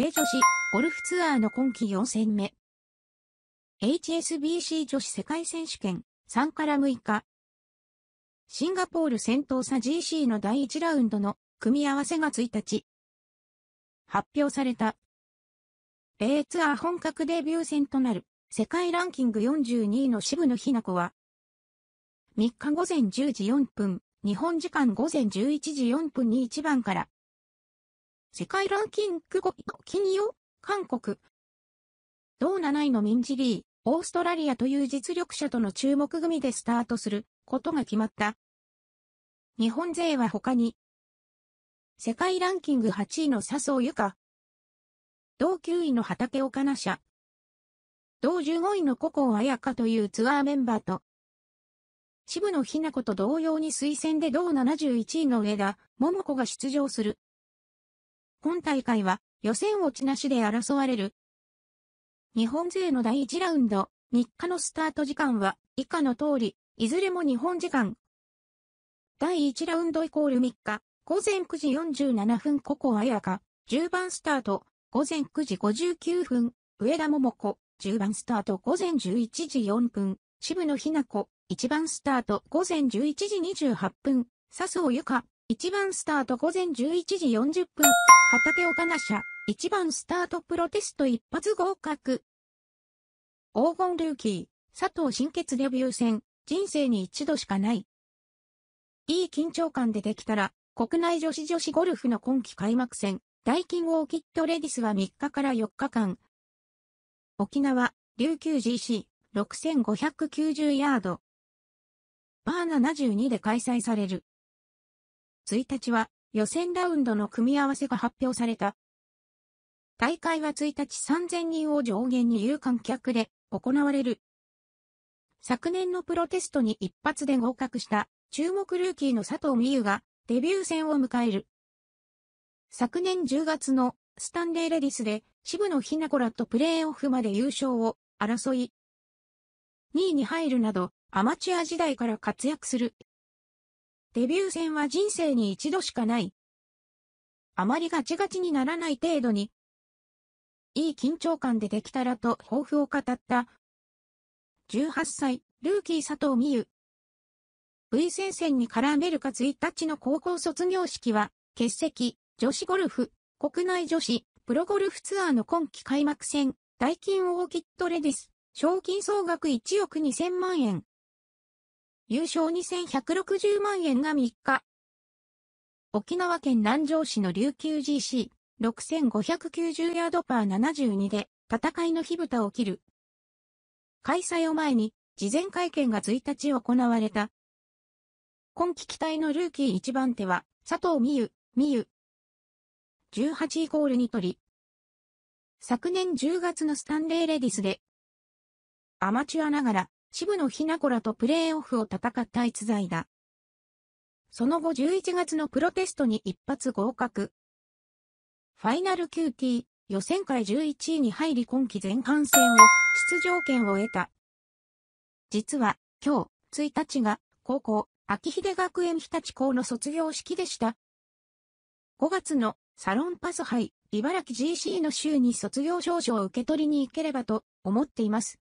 米女子ゴルフツアーの今季4戦目。HSBC 女子世界選手権3から6日。シンガポール戦闘差 GC の第1ラウンドの組み合わせが1日。発表された。米ツアー本格デビュー戦となる世界ランキング42位の渋野日向子は、3日午前10時4分、日本時間午前11時4分に1番から世界ランキング5位の金曜、韓国。同7位のミンジリー、オーストラリアという実力者との注目組でスタートすることが決まった。日本勢は他に、世界ランキング8位の笹生由香、同9位の畑岡奈社、同15位の古港彩香というツアーメンバーと、渋野日向子と同様に推薦で同71位の上田、桃子が出場する。今大会は予選落ちなしで争われる。日本勢の第1ラウンド、3日のスタート時間は以下の通り、いずれも日本時間。第1ラウンドイコール3日、午前9時47分ココアヤカ、10番スタート、午前9時59分、上田桃子、10番スタート午前11時4分、渋野日向子、1番スタート午前11時28分、笹生由香、1番スタート午前11時40分、畑岡奈社、1番スタートプロテスト一発合格。黄金ルーキー、佐藤新血デビュー戦、人生に一度しかない。いい緊張感でできたら、国内女子女子ゴルフの今季開幕戦、大金ウォーキッドレディスは3日から4日間。沖縄、琉球 GC、6590ヤード。バー72で開催される。1日は予選ラウンドの組み合わせが発表された。大会は1日3000人を上限に有観客で行われる。昨年のプロテストに一発で合格した注目ルーキーの佐藤美優がデビュー戦を迎える。昨年10月のスタンレーレディスで渋野日向子らとプレーオフまで優勝を争い、2位に入るなどアマチュア時代から活躍するデビュー戦は人生に一度しかない。あまりガチガチにならない程度に、いい緊張感でできたらと抱負を語った。18歳、ルーキー佐藤美優。V 戦線に絡めるか1日の高校卒業式は、欠席、女子ゴルフ、国内女子、プロゴルフツアーの今季開幕戦、大金オーキッドレディス、賞金総額1億2000万円、優勝2160万円が3日。沖縄県南城市の琉球 GC、6590ヤードパー72で、戦いの火蓋を切る。開催を前に、事前会見が1日行われた。今季期待のルーキー1番手は、佐藤美優、美優。18イコールに取り。昨年10月のスタンレーレディスで、アマチュアながら渋野日向子らとプレーオフを戦った逸材だ。その後11月のプロテストに一発合格。ファイナル QT 予選会11位に入り今季前半戦を出場権を得た。実は今日1日が高校秋秀学園日立校の卒業式でした。5月のサロンパス杯茨城 GC の週に卒業証書を受け取りに行ければと思っています。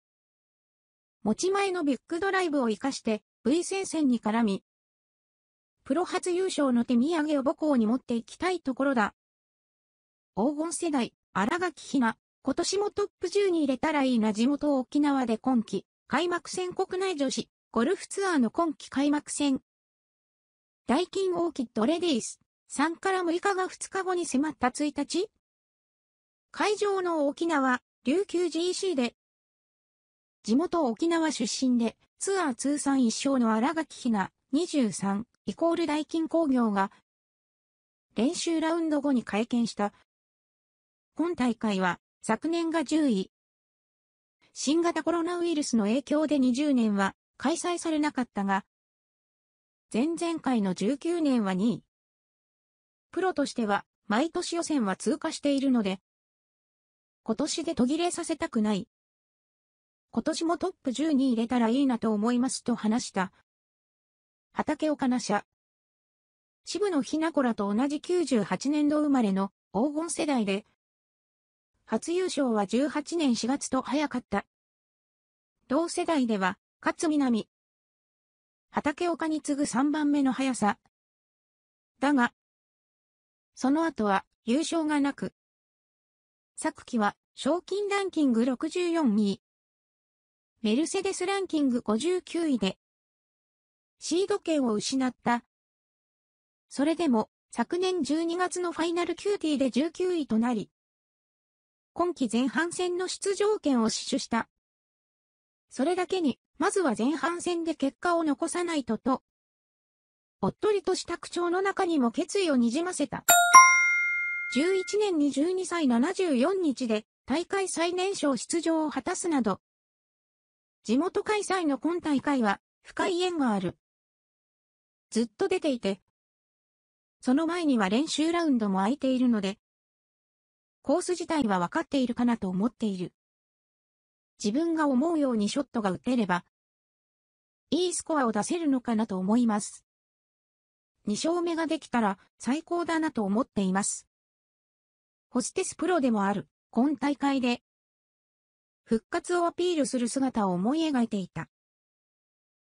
持ち前のビッグドライブを活かして V 戦線に絡み、プロ初優勝の手土産を母校に持っていきたいところだ。黄金世代、荒垣ひな、今年もトップ10に入れたらいいな地元沖縄で今季、開幕戦国内女子、ゴルフツアーの今季開幕戦。ダイキンオーキッドレディース、3から6日が2日後に迫った1日会場の沖縄、琉球 GC で地元沖縄出身で、ツアー通算1勝の荒垣ひな、23、イコール大金工業が、練習ラウンド後に会見した。今大会は、昨年が10位。新型コロナウイルスの影響で20年は開催されなかったが、前々回の19年は2位。プロとしては、毎年予選は通過しているので、今年で途切れさせたくない。今年もトップ10に入れたらいいなと思いますと話した。畑岡奈社。渋野ひな子らと同じ98年度生まれの黄金世代で、初優勝は18年4月と早かった。同世代では、勝みなみ。畑岡に次ぐ3番目の速さ。だが、その後は優勝がなく、昨季は賞金ランキング64位、メルセデスランキング59位で、シード権を失った。それでも、昨年12月のファイナル qt で19位となり、今季前半戦の出場権を死守した。それだけに、まずは前半戦で結果を残さないとと、おっとりとした口調の中にも決意をにじませた。11年に12歳74日で大会最年少出場を果たすなど、地元開催の今大会は深い縁がある。ずっと出ていて、その前には練習ラウンドも空いているので、コース自体は分かっているかなと思っている。自分が思うようにショットが打てれば、いいスコアを出せるのかなと思います。2勝目ができたら最高だなと思っています。ホステスプロでもある、今大会で復活をアピールする姿を思い描いていた。